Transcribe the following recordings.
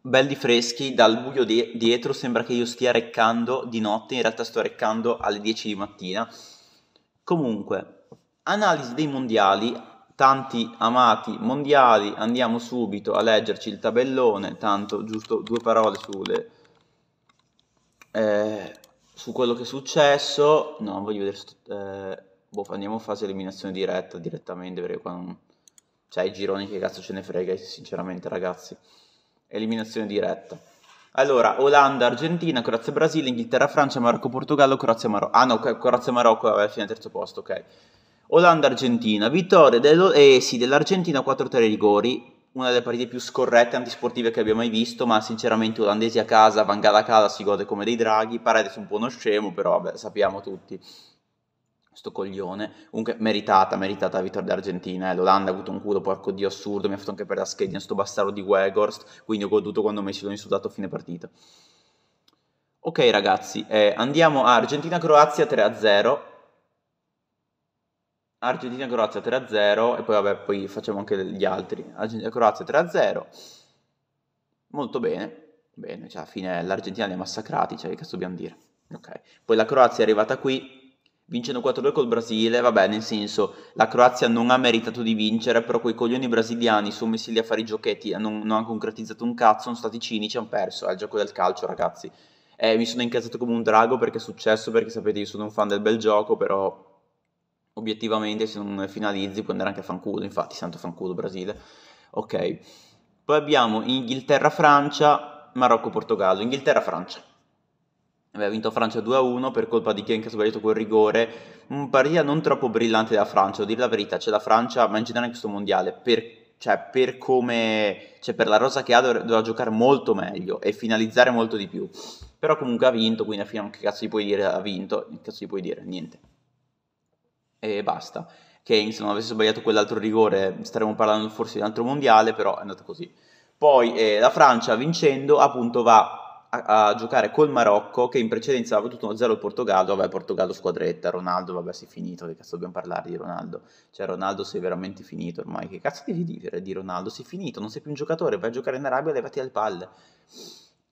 belli freschi, dal buio di- dietro sembra che io stia reccando di notte, in realtà sto reccando alle 10 di mattina. Comunque, analisi dei mondiali, tanti amati mondiali, andiamo subito a leggerci il tabellone, tanto giusto due parole sulle, eh, su quello che è successo. No, voglio vedere... St- eh, boh, andiamo a fase eliminazione diretta direttamente perché qua non... Cioè, i gironi che cazzo ce ne frega, sinceramente, ragazzi eliminazione diretta. Allora, Olanda, Argentina, Croazia, Brasile, Inghilterra, Francia, Marocco, Portogallo, Croazia, Marocco. Ah no, Croazia, Marocco alla fine terzo posto, ok. Olanda, Argentina, vittoria dello, eh, sì, dell'Argentina 4-3 rigori, una delle partite più scorrette antisportive che abbia mai visto, ma sinceramente olandesi a casa, Vangala a casa, si gode come dei draghi, Paredes un po' uno scemo, però vabbè, sappiamo tutti sto coglione. Comunque meritata, meritata la vittoria d'Argentina. Eh. L'Olanda ha avuto un culo, porco dio, assurdo. Mi ha fatto anche per la schedina sto bastardo di Weghorst. Quindi ho goduto quando Messi sono insultato a fine partita. Ok ragazzi, eh, andiamo a Argentina-Croazia 3-0. Argentina-Croazia 3-0 e poi vabbè, poi facciamo anche gli altri. Argentina-Croazia 3-0. Molto bene. Bene, cioè alla fine l'Argentina li ha massacrati, cioè che cazzo dobbiamo dire. Ok. Poi la Croazia è arrivata qui, vincendo 4-2 col Brasile, vabbè, nel senso, la Croazia non ha meritato di vincere, però quei coglioni brasiliani sono messi lì a fare i giochetti, non, non hanno concretizzato un cazzo, sono stati cinici, hanno perso, è il gioco del calcio, ragazzi. Eh, mi sono incazzato come un drago perché è successo, perché sapete io sono un fan del bel gioco, però obiettivamente se non finalizzi puoi andare anche a fanculo, infatti, santo fanculo Brasile. Ok. Poi abbiamo Inghilterra-Francia, Marocco-Portogallo, Inghilterra-Francia aveva vinto Francia 2-1 per colpa di Ken che ha sbagliato quel rigore, un partita non troppo brillante da Francia, devo dire la verità, c'è cioè la Francia, ma in generale in questo mondiale, per, cioè, per, come, cioè, per la rosa che ha doveva giocare molto meglio e finalizzare molto di più, però comunque ha vinto, quindi alla fine che cazzo gli puoi dire ha vinto, che cazzo gli puoi dire, niente. E basta. Kane se non avesse sbagliato quell'altro rigore staremmo parlando forse di un altro mondiale, però è andato così. Poi eh, la Francia vincendo appunto va a, a, giocare col Marocco che in precedenza aveva battuto 1-0 il Portogallo, vabbè Portogallo squadretta, Ronaldo vabbè si è finito, che cazzo dobbiamo parlare di Ronaldo, cioè Ronaldo sei veramente finito ormai, che cazzo devi dire di Ronaldo, sei finito, non sei più un giocatore, vai a giocare in Arabia, levati al palle.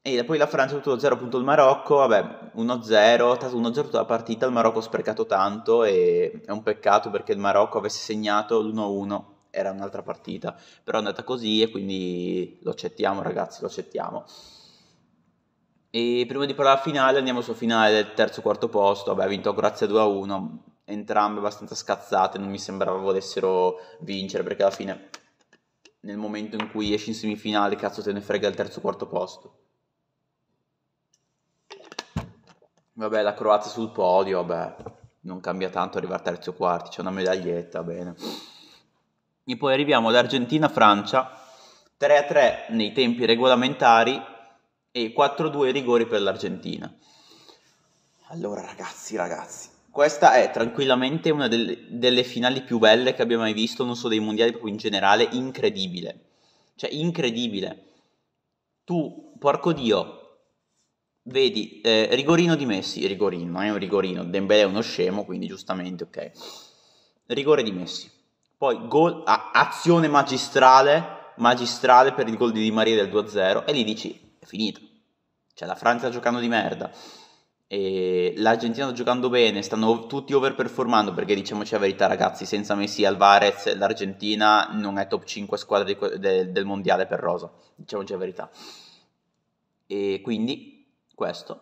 E poi la Francia ha battuto 0 appunto il Marocco, vabbè 1-0, 1-0 tutta la partita, il Marocco ha sprecato tanto e è un peccato perché il Marocco avesse segnato l'1-1 era un'altra partita, però è andata così e quindi lo accettiamo ragazzi, lo accettiamo. E prima di parlare alla finale andiamo sul finale del terzo quarto posto, vabbè ha vinto Croazia 2 a 1, entrambe abbastanza scazzate, non mi sembrava volessero vincere perché alla fine nel momento in cui esci in semifinale cazzo te ne frega il terzo quarto posto. Vabbè la Croazia sul podio, vabbè non cambia tanto arrivare terzo o quarto, c'è una medaglietta, bene. E poi arriviamo ad Argentina-Francia, 3 a 3 nei tempi regolamentari e 4-2 rigori per l'Argentina. Allora ragazzi, ragazzi, questa è tranquillamente una delle, delle, finali più belle che abbia mai visto, non so, dei mondiali, proprio in generale, incredibile. Cioè, incredibile. Tu, porco Dio, vedi, eh, rigorino di Messi, rigorino, non eh, è un rigorino, Dembélé è uno scemo, quindi giustamente, ok. Rigore di Messi. Poi gol, azione magistrale, magistrale per il gol di Di Maria del 2-0 e lì dici finita. Cioè la Francia giocando di merda, e l'Argentina giocando bene, stanno tutti overperformando perché diciamoci la verità ragazzi, senza Messi e Alvarez l'Argentina non è top 5 squadra que- de- del mondiale per Rosa, diciamoci la verità. E quindi questo,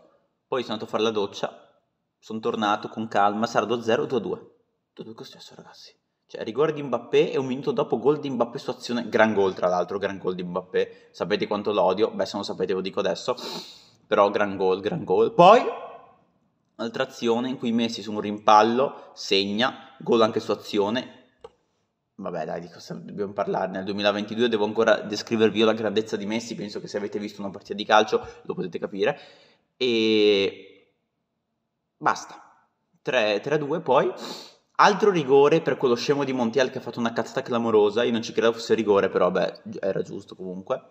poi sono andato a fare la doccia, sono tornato con calma, sardo 0-2-2, tutto lo stesso ragazzi. Cioè, rigore di Mbappé e un minuto dopo gol di Mbappé su azione, gran gol tra l'altro, gran gol di Mbappé, sapete quanto lo odio? Beh, se non sapete ve lo dico adesso, però gran gol, gran gol. Poi, altra azione in cui Messi su un rimpallo segna, gol anche su azione, vabbè dai, di cosa dobbiamo parlare? Nel 2022 devo ancora descrivervi la grandezza di Messi, penso che se avete visto una partita di calcio lo potete capire, e basta. 3-2 poi Altro rigore per quello scemo di Montiel che ha fatto una cazzata clamorosa. Io non ci credo fosse rigore, però beh, era giusto comunque.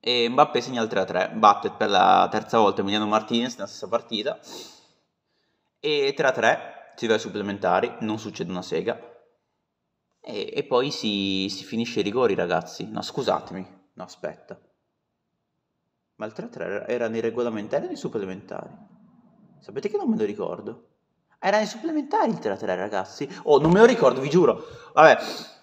E Mbappé segna il 3-3. Batte per la terza volta Emiliano Martinez nella stessa partita. E 3-3, si va ai supplementari, non succede una sega. E, e poi si, si, finisce i rigori, ragazzi. No, scusatemi. No, aspetta. Ma il 3-3 era nei regolamentari o nei supplementari? Sapete che non me lo ricordo? Era nei supplementari il 3-3, ragazzi. Oh, non me lo ricordo, vi giuro. Vabbè,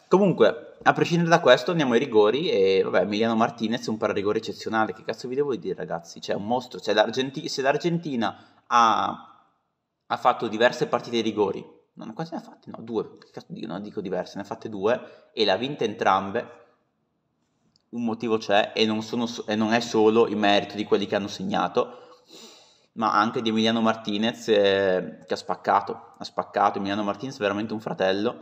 comunque, a prescindere da questo, andiamo ai rigori. E vabbè, Emiliano Martinez è un pararigore eccezionale. Che cazzo vi devo dire, ragazzi? C'è cioè, un mostro. Cioè, l'Argenti- se l'Argentina ha, ha fatto diverse partite di rigori, non, quasi ne ha fatte? No, due. Che cazzo dico diverse, ne ha fatte due e le ha vinte entrambe. Un motivo c'è e non, sono, e non è solo in merito di quelli che hanno segnato ma anche di Emiliano Martinez eh, che ha spaccato, ha spaccato Emiliano Martinez veramente un fratello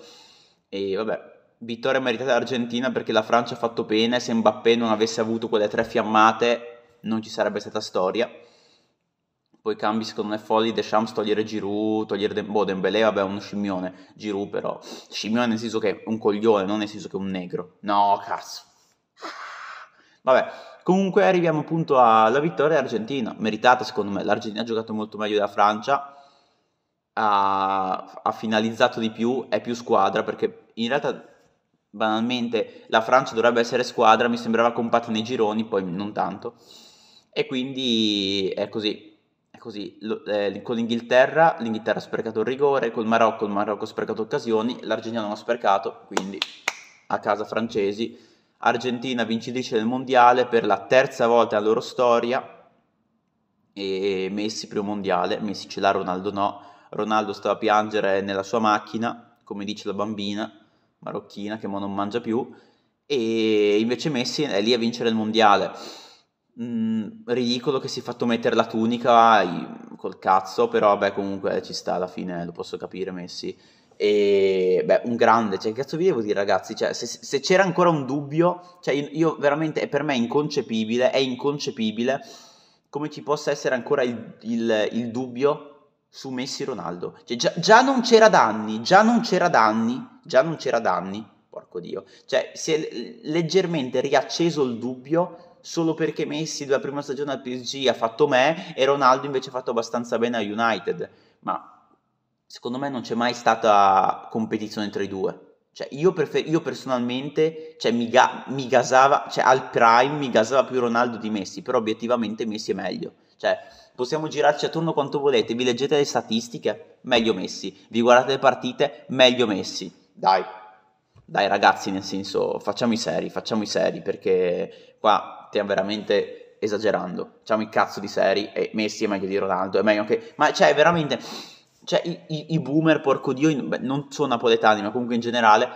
e vabbè, vittoria meritata dell'Argentina perché la Francia ha fatto bene, se Mbappé non avesse avuto quelle tre fiammate non ci sarebbe stata storia. Poi cambi secondo me folli, Deschamps togliere Giroud, togliere Dem- boh, Dembélé, vabbè uno scimmione, Giroud però, scimmione nel senso che è un coglione, non nel senso che è un negro. No, cazzo. Vabbè, Comunque arriviamo appunto alla vittoria argentina, meritata secondo me, l'Argentina ha giocato molto meglio della Francia, ha, ha finalizzato di più, è più squadra perché in realtà banalmente la Francia dovrebbe essere squadra, mi sembrava compatta nei gironi, poi non tanto. E quindi è così, è così. Lo, eh, con l'Inghilterra, l'Inghilterra ha sprecato il rigore, col Marocco, il Marocco ha sprecato occasioni, l'Argentina non ha sprecato, quindi a casa francesi Argentina vincitrice del mondiale per la terza volta nella loro storia e Messi primo mondiale, Messi ce l'ha, Ronaldo no, Ronaldo stava a piangere nella sua macchina, come dice la bambina marocchina che mo non mangia più, e invece Messi è lì a vincere il mondiale. Mm, ridicolo che si è fatto mettere la tunica col cazzo, però beh comunque ci sta alla fine, lo posso capire Messi e beh, un grande, cioè, che cazzo vi devo dire, ragazzi? Cioè, se, se c'era ancora un dubbio, cioè, io, io veramente è per me inconcepibile, è inconcepibile come ci possa essere ancora il, il, il dubbio su Messi Ronaldo. Cioè, già, già, non c'era danni, già non c'era danni, già non c'era danni, porco Dio. Cioè, si è leggermente riacceso il dubbio solo perché Messi della prima stagione al PSG ha fatto me e Ronaldo invece ha fatto abbastanza bene a United. Ma secondo me non c'è mai stata competizione tra i due. Cioè, io, prefer- io personalmente cioè, mi, ga- mi, gasava, cioè, al prime mi gasava più Ronaldo di Messi, però obiettivamente Messi è meglio. Cioè, possiamo girarci attorno quanto volete, vi leggete le statistiche, meglio Messi, vi guardate le partite, meglio Messi. Dai, dai ragazzi, nel senso, facciamo i seri, facciamo i seri, perché qua stiamo veramente esagerando. Facciamo il cazzo di seri e Messi è meglio di Ronaldo, è meglio che... Ma cioè, veramente cioè i, i, i boomer, porco dio, in, beh, non sono napoletani, ma comunque in generale,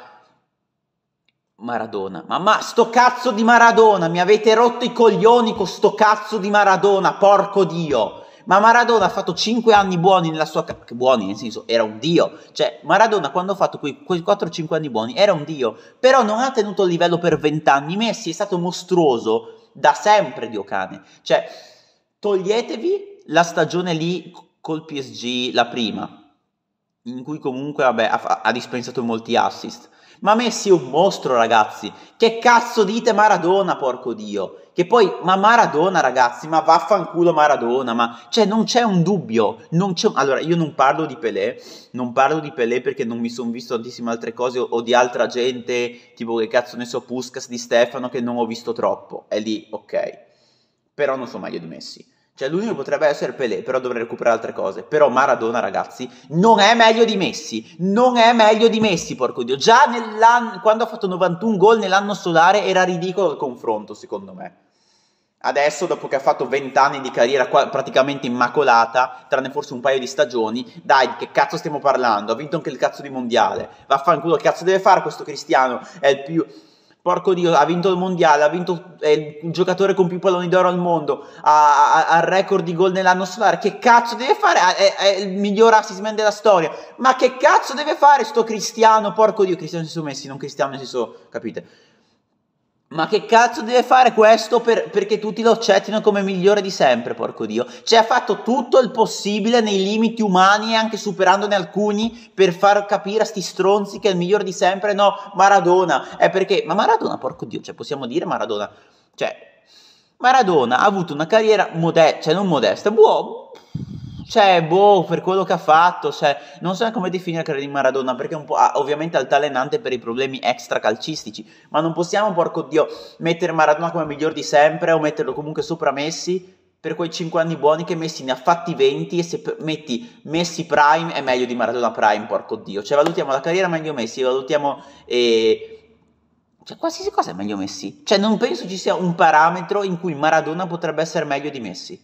Maradona. Ma, ma sto cazzo di Maradona, mi avete rotto i coglioni con sto cazzo di Maradona, porco dio. Ma Maradona ha fatto 5 anni buoni nella sua carriera, buoni nel senso era un dio, cioè Maradona quando ha fatto quei, quei 4-5 anni buoni era un dio, però non ha tenuto il livello per 20 anni, Messi è stato mostruoso da sempre, dio cane, cioè toglietevi la stagione lì col PSG la prima, in cui comunque vabbè, ha, ha dispensato molti assist. Ma Messi è un mostro, ragazzi. Che cazzo dite Maradona, porco dio? Che poi, ma Maradona, ragazzi, ma vaffanculo Maradona, ma cioè non c'è un dubbio. C'è... Allora, io non parlo di Pelé, non parlo di Pelé perché non mi sono visto tantissime altre cose o, o, di altra gente, tipo che cazzo ne so, Puskas di Stefano, che non ho visto troppo. È lì, ok. Però non so meglio di Messi. Cioè, l'unico potrebbe essere Pelé, però dovrei recuperare altre cose. Però Maradona, ragazzi, non è meglio di Messi. Non è meglio di Messi, porco Dio. Già quando ha fatto 91 gol nell'anno solare era ridicolo il confronto, secondo me. Adesso, dopo che ha fatto 20 anni di carriera qua, praticamente immacolata, tranne forse un paio di stagioni, dai, che cazzo stiamo parlando? Ha vinto anche il cazzo di mondiale. Vaffanculo, che cazzo deve fare questo Cristiano? È il più porco Dio, ha vinto il mondiale, ha vinto, è il giocatore con più palloni d'oro al mondo, ha, ha, ha il record di gol nell'anno solare, che cazzo deve fare? È, è il miglior assist man della storia, ma che cazzo deve fare sto Cristiano, porco Dio, Cristiano si sono messi, non Cristiano si sono, capite? Ma che cazzo deve fare questo per, perché tutti lo accettino come migliore di sempre, porco Dio? Cioè ha fatto tutto il possibile nei limiti umani anche superandone alcuni per far capire a sti stronzi che è il migliore di sempre. No, Maradona, è perché... Ma Maradona, porco Dio, cioè possiamo dire Maradona? Cioè, Maradona ha avuto una carriera modesta, cioè non modesta, buono cioè, boh, per quello che ha fatto, cioè, non so come definire la carriera di Maradona, perché è un po', ah, ovviamente altalenante per i problemi extra calcistici, ma non possiamo, porco Dio, mettere Maradona come miglior di sempre o metterlo comunque sopra Messi per quei 5 anni buoni che Messi ne ha fatti 20 e se metti Messi Prime è meglio di Maradona Prime, porco Dio. Cioè, valutiamo la carriera meglio Messi, valutiamo... Eh, cioè, qualsiasi cosa è meglio Messi. Cioè, non penso ci sia un parametro in cui Maradona potrebbe essere meglio di Messi.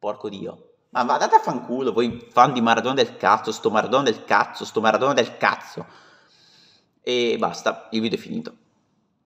Porco Dio. Ma andate a fanculo, voi fan di Maradona del cazzo, sto Maradona del cazzo, sto Maradona del cazzo. E basta, il video è finito.